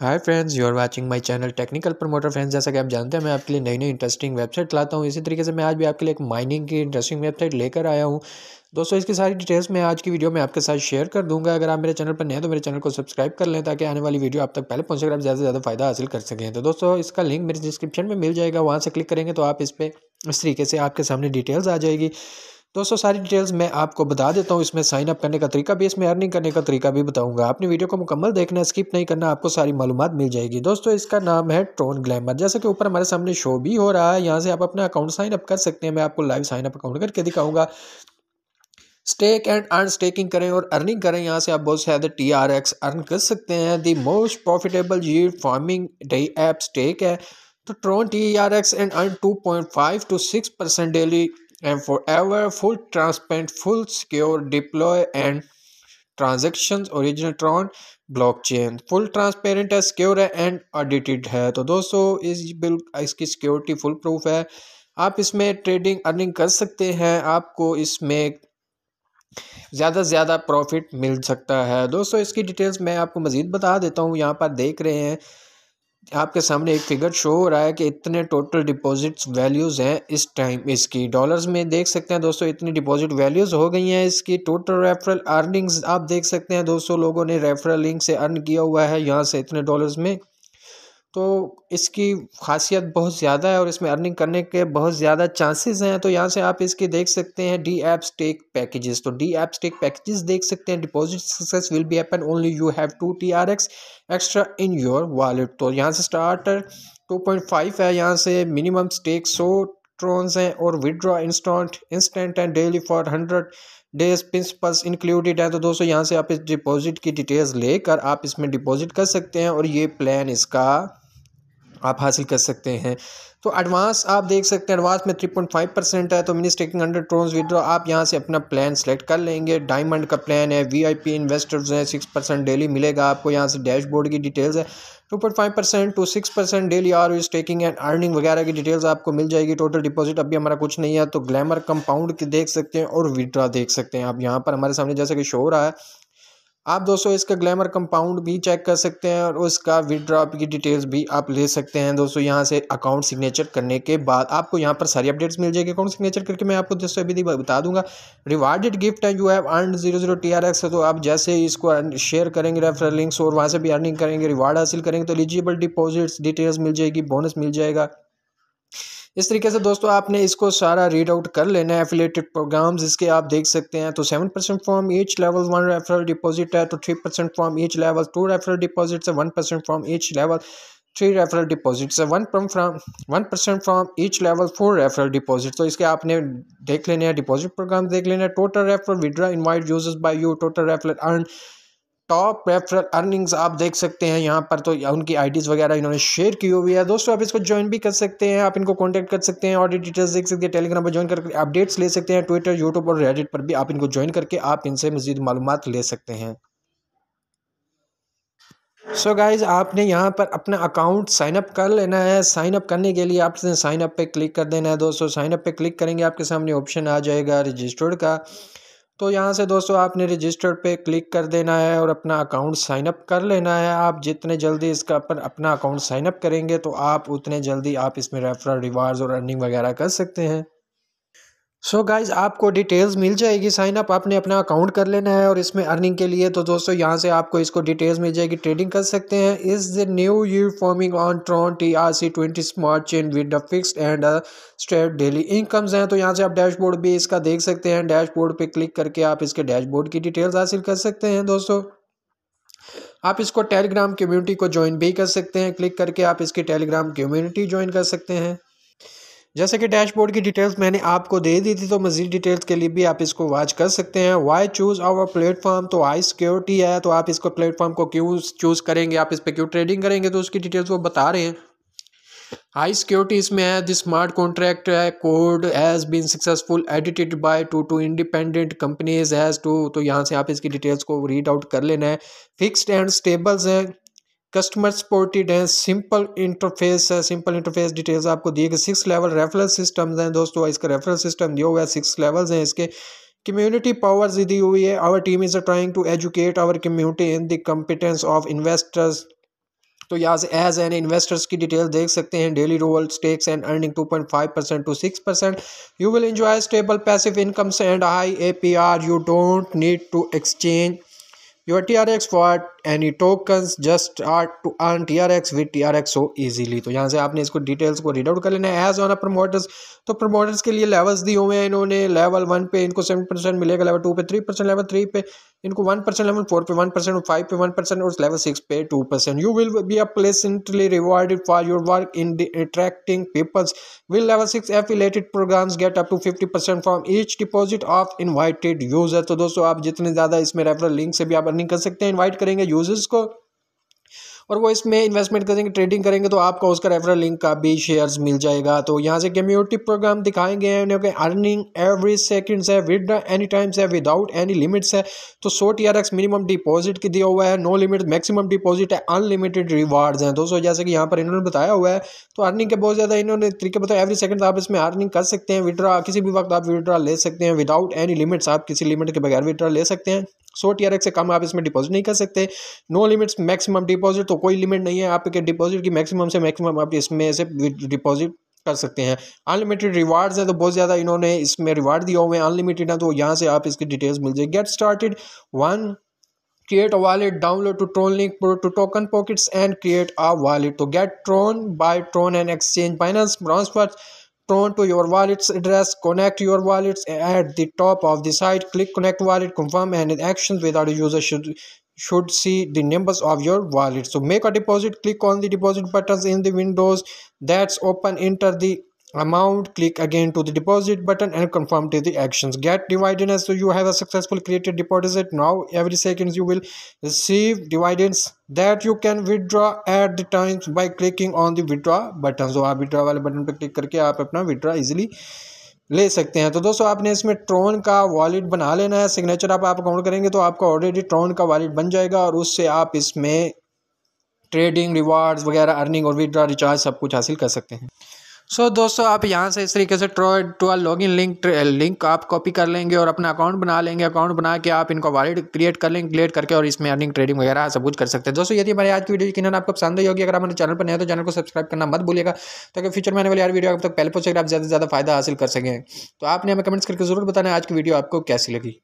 Hi friends you are watching my channel technical promoter friends जैसा कि आप जानते हैं मैं आपके लिए नई नई इंटरेस्टिंग वेबसाइट लाता हूँ इसी तरीके से मैं आज भी आपके लिए एक माइनिंग की इंटरेस्टिंग वेबसाइट लेकर आया हूँ दोस्तों इसकी सारी डिटेल्स मैं आज की वीडियो में आपके साथ शेयर कर दूंगा अगर आप मेरे चैनल पर नए तो मेरे चैनल को सब्सक्राइब कर लें ताकि आने वाली वीडियो आप तक पहले पहुँचकर आप ज़्यादा से ज़्यादा फायदा हासिल कर सकें तो दोस्तों इसका लिंक मेरे डिस्क्रिप्शन में मिल जाएगा वहाँ से क्लिक करेंगे तो आप इस पर इस तरीके से आपके सामने डिटेल्स आ जाएगी दोस्तों सारी डिटेल्स मैं आपको बता देता हूँ इसमें साइन अप करने का तरीका भी इसमें अर्निंग करने का तरीका भी बताऊंगा आपने वीडियो को मुकम्मल देखना स्किप नहीं करना आपको सारी मालूम मिल जाएगी दोस्तों इसका नाम है ट्रोन ग्लैमर जैसे कि ऊपर हमारे सामने शो भी हो रहा है यहाँ से आप अपना अकाउंट साइन अप कर सकते हैं मैं आपको लाइव साइन अप अकाउंट करके दिखाऊंगा स्टेक एंड अर्न स्टेकिंग करें और अर्निंग करें यहाँ से आप बहुत शायद टी आर एक्स अर्न कर सकते हैं दी मोस्ट प्रॉफिटेबल ये फार्मिंग डे ऐप स्टेक है तो Tron T R X and earn two point five to six percent daily and forever full transparent full secure deploy and transactions origin Tron blockchain full transparent है secure है and audited है तो दोस्तों इस bill इसकी security full proof है आप इसमें ट्रेडिंग अर्निंग कर सकते हैं आपको इसमें ज़्यादा से ज़्यादा प्रॉफिट मिल सकता है दोस्तों इसकी डिटेल्स मैं आपको मज़ीद बता देता हूँ यहाँ पर देख रहे हैं आपके सामने एक फिगर शो हो रहा है कि इतने टोटल डिपॉजिट्स वैल्यूज़ हैं इस टाइम इसकी डॉलर्स में देख सकते हैं दोस्तों इतनी डिपॉजिट वैल्यूज़ हो गई हैं इसकी टोटल रेफरल अर्निंग्स आप देख सकते हैं दोस्तों लोगों ने रेफरल लिंक से अर्न किया हुआ है यहाँ से इतने डॉलर्स में तो इसकी ख़ासियत बहुत ज़्यादा है और इसमें अर्निंग करने के बहुत ज़्यादा चांसेस हैं तो यहाँ से आप इसके देख सकते हैं डी एप स्टेक पैकेजेस तो डी एप स्टेक पैकेजेस देख सकते हैं deposit success will be happen only you have to T R X extra in your wallet तो यहाँ से स्टार्टर टू पॉइंट फाइव है यहाँ से मिनिमम स्टेक सो ट्रॉन्स हैं और withdraw instant instant and daily for hundred days principles included है तो दोस्तों यहाँ से आप इस डिपॉजिट की डिटेल्स लेकर आप इसमें डिपॉजिट कर सकते हैं और ये प्लान इसका आप हासिल कर सकते हैं तो एडवांस आप देख सकते हैं एडवांस में 3.5 परसेंट है तो mini staking hundred Trons withdraw आप यहाँ से अपना प्लान सेलेक्ट कर लेंगे डायमंड का प्लान है वीआईपी इन्वेस्टर्स हैं सिक्स परसेंट डेली मिलेगा आपको यहाँ से डैशबोर्ड की डिटेल्स है two point five percent to six percent daily R is staking and earning वगैरह की डिटेल्स आपको मिल जाएगी टोटल डिपोजिट अभी हमारा कुछ नहीं है तो ग्लैमर कंपाउंड देख सकते हैं और विड्रा देख सकते हैं आप यहाँ पर हमारे सामने जैसे कि शो रहा है आप दोस्तों इसका ग्लैमर कंपाउंड भी चेक कर सकते हैं और उसका विदड्रॉप की डिटेल्स भी आप ले सकते हैं दोस्तों यहाँ से अकाउंट सिग्नेचर करने के बाद आपको यहाँ पर सारी अपडेट्स मिल जाएगी अकाउंट सिग्नेचर करके मैं आपको दोस्तों अभी बता दूंगा रिवार्डेड गिफ्ट है you have earn zero zero T R X तो आप जैसे इसको शेयर करेंगे रेफरल लिंक्स और वहाँ से भी अर्निंग करेंगे रिवार्ड हासिल करेंगे तो एलिजिबल डिपॉजिट्स डिटेल्स मिल जाएगी बोनस मिल जाएगा इस तरीके से दोस्तों आपने इसको सारा रीड आउट कर लेना है एफिलेटेड प्रोग्राम्स इसके आप देख सकते हैं तो seven percent from each level one referral deposit है तो three percent from each level two referral deposit से one percent from each level three referral deposit से one from one percent from each level four referral deposit तो इसके आपने देख लेने हैं डिपॉजिट प्रोग्राम देख लेना है total referral withdraw invite use by you total referral earn top referral earnings आप देख सकते हैं यहाँ पर तो उनकी आईडीज़ वगैरह इन्होंने शेयर की हुई है दोस्तों आप इसको ज्वाइन भी कर सकते हैं आप इनको कांटेक्ट कर सकते हैं और डिटेल्स देख सकते हैं टेलीग्राम पर ज्वाइन करके अपडेट्स ले सकते हैं ट्विटर यूट्यूब और रेडिट पर भी आप इनको ज्वाइन करके आप इनसे मजीद मालूम ले सकते हैं सो so गाइज आपने यहाँ पर अपना अकाउंट साइन अप कर लेना है साइन अप करने के लिए आपने साइन अप पे क्लिक कर देना है दोस्तों साइन अप पे क्लिक करेंगे आपके सामने ऑप्शन आ जाएगा रजिस्टर्ड का तो यहाँ से दोस्तों आपने रजिस्टर पे क्लिक कर देना है और अपना अकाउंट साइनअप कर लेना है आप जितने जल्दी इसका पर अपना अकाउंट साइनअप करेंगे तो आप उतने जल्दी आप इसमें रेफरल रिवार्ड्स और अर्निंग वगैरह कर सकते हैं सो so गाइज आपको डिटेल्स मिल जाएगी साइन अप आपने अपना अकाउंट कर लेना है और इसमें अर्निंग के लिए तो दोस्तों यहाँ से आपको इसको डिटेल्स मिल जाएगी ट्रेडिंग कर सकते हैं is the new you farming on Tron T R C twenty smart chain with a fixed and state daily incomes हैं तो यहाँ से आप डैशबोर्ड भी इसका देख सकते हैं डैशबोर्ड पर क्लिक करके आप इसके डैशबोर्ड की डिटेल्स हासिल कर सकते हैं दोस्तों आप इसको टेलीग्राम कम्युनिटी को ज्वाइन भी कर सकते हैं क्लिक करके आप इसकी टेलीग्राम कम्युनिटी ज्वाइन कर सकते हैं जैसे कि डैशबोर्ड की डिटेल्स मैंने आपको दे दी थी तो मज़ीद डिटेल्स के लिए भी आप इसको वॉच कर सकते हैं वाई चूज़ आवर प्लेटफॉर्म तो आई सिक्योरिटी है तो आप इसको प्लेटफॉर्म को क्यों चूज़ करेंगे आप इस पर क्यों ट्रेडिंग करेंगे तो उसकी डिटेल्स वो बता रहे हैं हाई सिक्योरिटी इसमें है दिस स्मार्ट कॉन्ट्रैक्ट है code has been successful audited by two two independent companies has two तो यहाँ से आप इसकी डिटेल्स को रीड आउट कर लेना है फिक्स्ड एंड स्टेबल्स हैं कस्टमर सपोर्टेड हैं सिंपल इंटरफेस है सिंपल इंटरफेस डिटेल्स आपको दिए गए सिक्स लेवल रेफरल सिस्टम्स हैं दोस्तों इसका रेफरल सिस्टम दिया हुआ है सिक्स लेवल्स हैं इसके कम्युनिटी powers दी हुई है our team is trying to educate our community in the competence of investors तो यहाँ से एज एन इन्वेस्टर्स की डिटेल देख सकते हैं daily roll stakes and earning 2.5 percent to 6 percent you will enjoy stable passive incomes and high APR you don't need to exchange your TRX R X for any tokens just are to earn T R X with T R x so easily तो यहाँ से आपने इसको details को read out कर लेना है as on a promoters तो प्रमोटर्स के लिए लेवल्स दिए हुए हैं इन्होंने लेवल वन पे इनको सेवन परसेंट मिलेगा लेवल टू पे थ्री परसेंट लेवल थ्री पे इनको वन परसेंट लेवल फोर पे वन परसेंट फाइव पे वन परसेंट और लेवल सिक्स पे two percent you will be a pleasantly rewarded for your work in attracting peoples will level six affiliated programs get up to fifty percent from each deposit of invited user तो दोस्तों आप जितने ज़्यादा इसमें referral link से भी आप earning कर सकते हैं इन्वाइट करेंगे यूज़र्स को और वो इसमें इन्वेस्टमेंट करेंगे ट्रेडिंग करेंगे तो आपका उसका रेफरल लिंक का भी शेयर्स मिल जाएगा तो यहाँ से कम्युनिटी प्रोग्राम दिखाएंगे उन्हें अर्निंग एवरी सेकंड्स है विद एनी टाइम्स है विदाउट एनी लिमिट्स है तो so T R minimum deposit की दिया हुआ है नो लिमिट मैक्सिमम डिपॉजिट है अनलिमिटेड रिवार्ड्स हैं दोस्तों जैसे कि यहाँ पर इन्होंने बताया हुआ है तो अर्निंग के बहुत ज़्यादा इन्होंने तरीके बताया एवरी सेकंड आप इसमें अर्निंग कर सकते हैं विड्रा किसी भी वक्त आप विड्रा ले सकते हैं विदाउट एनी लिमिट्स आप किसी लिमिट के बगैर विड्रा ले सकते हैं सौ टी से कम आप इसमें डिपॉजिट नहीं कर सकते नो लिमिट्स मैक्सिमम डिपॉजिट तो कोई लिमिट नहीं है आपके डिपॉजिट की मैक्सिमम से मैक्सिमम आप इसमें से डिपॉजिट कर सकते हैं अनलिमिटेड रिवार्ड्स है तो बहुत ज़्यादा इन्होंने इसमें रिवार्ड दिया हुए हैं अनलिमिटेड है तो यहाँ से आप इसकी डिटेल्स मिल जाए get started one create a wallet download to Tron link pro to token pockets and create a wallet to तो get tron buy tron and exchange binance transfers Turn to your wallet's address, connect your wallets at the top of the site, click connect wallet, confirm and actions without a user should should see the numbers of your wallet. So make a deposit, click on the deposit buttons in the windows that's open, enter the amount click again to the deposit button and confirm to the actions get dividends so you have a successful created deposit now every seconds you will receive dividends that you can withdraw at the times by clicking on the withdraw button so aap withdraw wale button pe click karke aap apna withdraw easily ले सकते हैं तो दोस्तों आपने इसमें ट्रोन का wallet बना लेना है सिग्नेचर आप आप अकाउंट करेंगे तो आपका ऑलरेडी ट्रोन का वॉलेट बन जाएगा और उससे आप इसमें ट्रेडिंग रिवार्ड्स वगैरह अर्निंग और विड्रा रिचार्ज सब कुछ हासिल कर सकते हैं सो so, दोस्तों आप यहाँ से इस तरीके से ट्रो ट्वेल्व लॉगिन लिंक लिंक आप कॉपी कर लेंगे और अपना अकाउंट बना लेंगे अकाउंट बना के आप इनको वॉलेट क्रिएट कर लेंगे क्रिएट करके और इसमें अर्निंग ट्रेडिंग वगैरह सब कुछ कर सकते हैं दोस्तों यदि हमारे आज की वीडियो की आपको पसंद ही होगी अगर हमारे चैनल पर नहीं है तो चैनल को सब्सक्राइब करना मत भूलिएगा ताकि फ्यूचर में आने वाली यार वीडियो आप तक पहले पहुंचकर आप ज़्यादा से ज़्यादा फायदा हासिल कर सकें तो आपने हमें कमेंट्स करके जरूर बताया आज की वीडियो आपको कैसी लगी